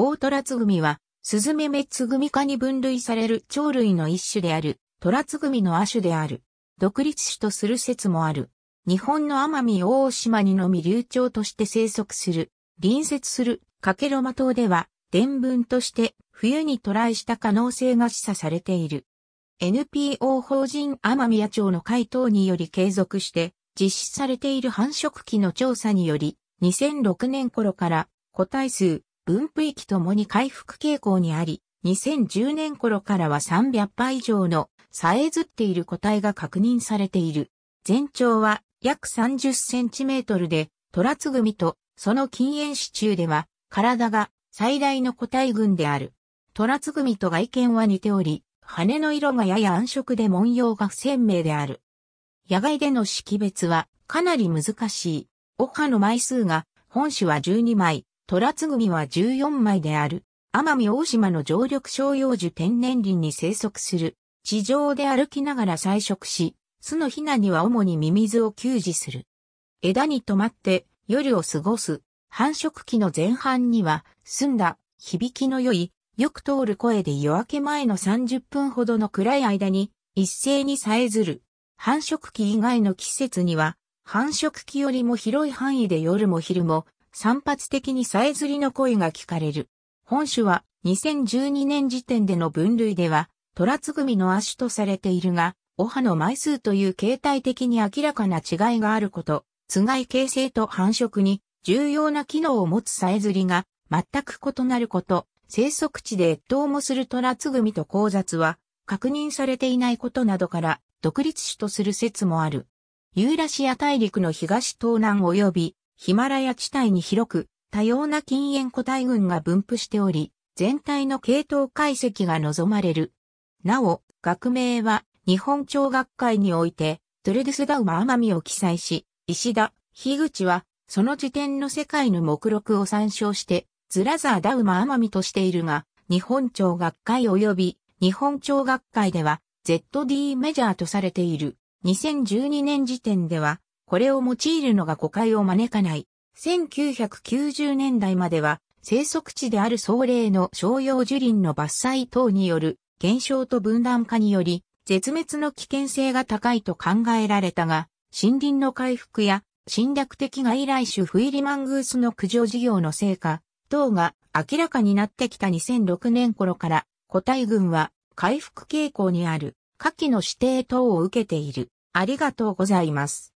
大トラツグミは、スズメメツグミ科に分類される鳥類の一種である、トラツグミの亜種である。独立種とする説もある。日本の奄美大島にのみ流鳥として生息する。隣接するカケロマ島では、伝聞として冬に渡来した可能性が示唆されている。NPO 法人奄美野鳥の回答により継続して実施されている繁殖期の調査により、2006年頃から個体数分布域ともに回復傾向にあり、2010年頃からは300羽以上のさえずっている個体が確認されている。全長は約30センチメートルで、トラツグミとその禁煙支柱では、体が最大の個体群である。トラツグミと外見は似ており、羽の色がやや暗色で文様が不鮮明である。野外での識別はかなり難しい。オハの枚数が、本種は12枚、虎グ組は14枚である。奄美大島の常緑照葉樹天然林に生息する。地上で歩きながら採食し、巣のヒナには主にミミズを給仕する。枝に止まって夜を過ごす。繁殖期の前半には、澄んだ、響きの良い、よく通る声で夜明け前の30分ほどの暗い間に、一斉にさえずる。繁殖期以外の季節には、繁殖期よりも広い範囲で夜も昼も散発的にさえずりの声が聞かれる。本種は2012年時点での分類では、トラツグミの亜種とされているが、オハの枚数という形態的に明らかな違いがあること、つがい形成と繁殖に重要な機能を持つさえずりが全く異なること、生息地で越冬もするトラツグミと交雑は確認されていないことなどから独立種とする説もある。ユーラシア大陸の東東南及びヒマラヤ地帯に広く多様な禁煙個体群が分布しており、全体の系統解析が望まれる。なお、学名は日本聴学会において、トレデスダウマアマミを記載し、石田、樋口は、その時点の世界の目録を参照して、ズラザーダウマアマミとしているが、日本聴学会及び日本聴学会では、ZD メジャーとされている。2012年時点では、これを用いるのが誤解を招かない。1990年代までは、生息地である総霊の商用樹林の伐採等による減少と分断化により、絶滅の危険性が高いと考えられたが、森林の回復や侵略的外来種フイリマングースの駆除事業の成果等が明らかになってきた2006年頃から個体群は回復傾向にある下記の指定等を受けている。ありがとうございます。